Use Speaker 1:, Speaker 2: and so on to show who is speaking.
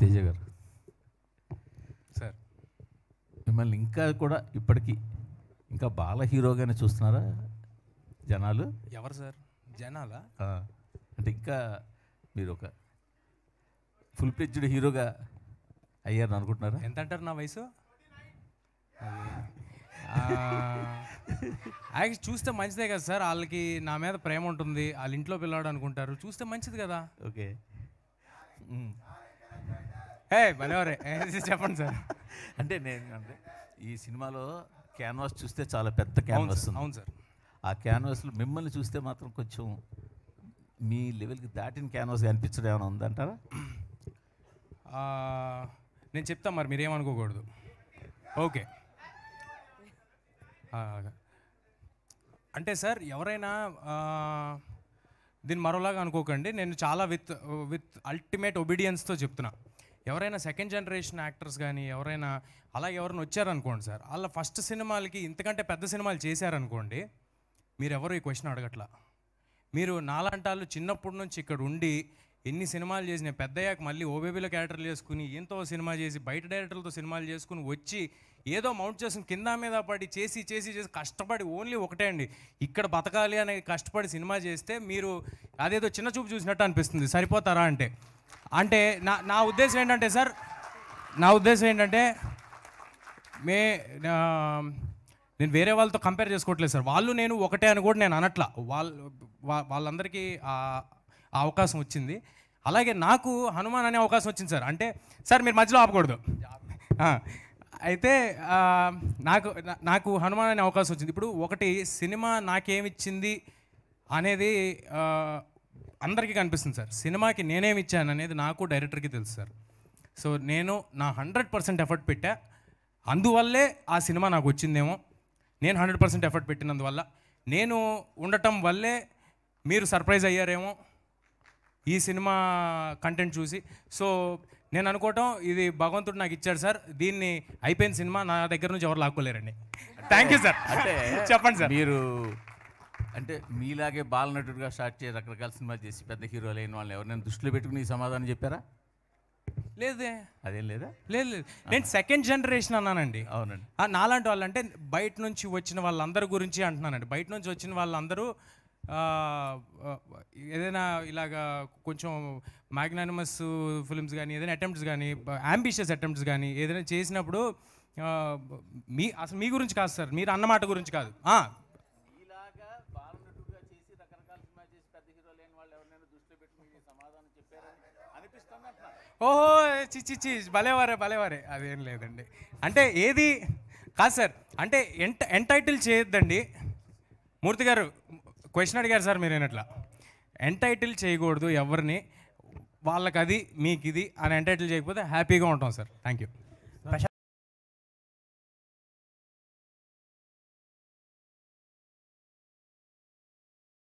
Speaker 1: తేజ గారు సార్ మిమ్మల్ని ఇంకా కూడా ఇప్పటికీ ఇంకా బాల హీరోగానే చూస్తున్నారా జనాలు
Speaker 2: ఎవరు సార్ జనాలా
Speaker 1: అంటే ఇంకా మీరు ఒక ఫుల్ పిచ్డ్ హీరోగా అయ్యారని అనుకుంటున్నారా
Speaker 2: ఎంత అంటారు నా వయసు యాక్చువల్ చూస్తే మంచిదే కదా సార్ వాళ్ళకి నా మీద ప్రేమ ఉంటుంది వాళ్ళ ఇంట్లో పిల్లాడు అనుకుంటారు చూస్తే మంచిది కదా
Speaker 1: ఓకే చెప్పండి సార్ అంటే నేను అంటే ఈ సినిమాలో క్యాన్వాస్ చూస్తే చాలా పెద్ద క్యాన్వాస్ అవును సార్ ఆ క్యాన్వాస్లో మిమ్మల్ని చూస్తే మాత్రం కొంచెం మీ లెవెల్కి దాటిన క్యాన్వాస్ కనిపించడం ఏమైనా ఉందంటారా నేను చెప్తాను మరి మీరేమనుకోకూడదు ఓకే
Speaker 2: అంటే సార్ ఎవరైనా దీన్ని మరోలాగా అనుకోకండి నేను చాలా విత్ విత్ అల్టిమేట్ ఒబీడియన్స్తో చెప్తున్నాను ఎవరైనా సెకండ్ జనరేషన్ యాక్టర్స్ కానీ ఎవరైనా అలా ఎవరైనా వచ్చారనుకోండి సార్ వాళ్ళ ఫస్ట్ సినిమాలకి ఇంతకంటే పెద్ద సినిమాలు చేశారనుకోండి మీరు ఎవరు ఈ క్వశ్చన్ అడగట్లా మీరు నాలాంటాళ్ళు చిన్నప్పటి నుంచి ఇక్కడ ఉండి ఎన్ని సినిమాలు చేసిన పెద్దయ్యాక మళ్ళీ ఓబేబీలో క్యారెక్టర్లు చేసుకుని ఎంతో సినిమా చేసి బయట డైరెక్టర్లతో సినిమాలు చేసుకుని వచ్చి ఏదో మౌంట్ చేసుకుని కింద మీద పడి చేసి చేసి చేసి కష్టపడి ఓన్లీ ఒకటే అండి ఇక్కడ బతకాలి అనే కష్టపడి సినిమా చేస్తే మీరు అదేదో చిన్న చూపు చూసినట్టు అనిపిస్తుంది సరిపోతారా అంటే అంటే నా నా ఉద్దేశం ఏంటంటే సార్ నా ఉద్దేశం ఏంటంటే మే నేను వేరే వాళ్ళతో కంపేర్ చేసుకోవట్లేదు సార్ వాళ్ళు నేను ఒకటే అని కూడా నేను అనట్లా వాళ్ళు వాళ్ళందరికీ ఆ అవకాశం వచ్చింది అలాగే నాకు హనుమాన్ అనే అవకాశం వచ్చింది సార్ అంటే సార్ మీరు మధ్యలో ఆపకూడదు అయితే నాకు నాకు హనుమాన్ అనే అవకాశం వచ్చింది ఇప్పుడు ఒకటి సినిమా నాకేమిచ్చింది అనేది అందరికీ కనిపిస్తుంది సార్ సినిమాకి నేనేమి ఇచ్చాను అనేది నాకు డైరెక్టర్కి తెలుసు సార్ సో నేను నా హండ్రెడ్ పర్సెంట్ ఎఫర్ట్ పెట్టా అందువల్లే ఆ సినిమా నాకు వచ్చిందేమో నేను హండ్రెడ్ పర్సెంట్ ఎఫర్ట్ పెట్టినందువల్ల నేను ఉండటం వల్లే మీరు సర్ప్రైజ్ అయ్యారేమో ఈ సినిమా కంటెంట్ చూసి సో నేను అనుకోవటం ఇది భగవంతుడు నాకు ఇచ్చాడు సార్ దీన్ని అయిపోయిన సినిమా నా దగ్గర నుంచి ఎవరు లాక్కోలేరండి
Speaker 1: థ్యాంక్ యూ సార్ అంటే చెప్పండి సార్ మీరు అంటే మీలాగే నటుడుగా స్టార్ట్ చేసి రకరకాల సినిమాలు చేసి పెద్ద హీరో లేని వాళ్ళని నేను దృష్టిలో పెట్టుకుని సమాధానం చెప్పారా లేదే అదేం లేదా లేదు లేదు నేను సెకండ్ జనరేషన్ అన్నానండి అవునండి నాలాంటి వాళ్ళంటే
Speaker 2: బయట నుంచి వచ్చిన వాళ్ళందరి గురించి అంటున్నానండి బయట నుంచి వచ్చిన వాళ్ళందరూ ఏదైనా ఇలాగా కొంచెం మ్యాగ్నానిమస్ ఫిల్మ్స్ కానీ ఏదైనా అటెంప్ట్స్ కానీ అంబిషియస్ అటెంప్ట్స్ కానీ ఏదైనా చేసినప్పుడు మీ అసలు మీ గురించి కాదు సార్ మీరు అన్నమాట గురించి కాదు ఓహో చిచ్చి చి భలేవారే భలేవారే అదేం లేదండి అంటే ఏది కాదు సార్ అంటే ఎంట ఎంటైటిల్ చేయొద్దండి మూర్తి గారు క్వశ్చన్ అడిగారు సార్ మీరు ఏనట్లా ఎంటైటిల్ చేయకూడదు ఎవరిని వాళ్ళకి అది మీకు ఇది అని ఎంటైటిల్
Speaker 1: చేయకపోతే హ్యాపీగా ఉంటాం సార్ థ్యాంక్ యూ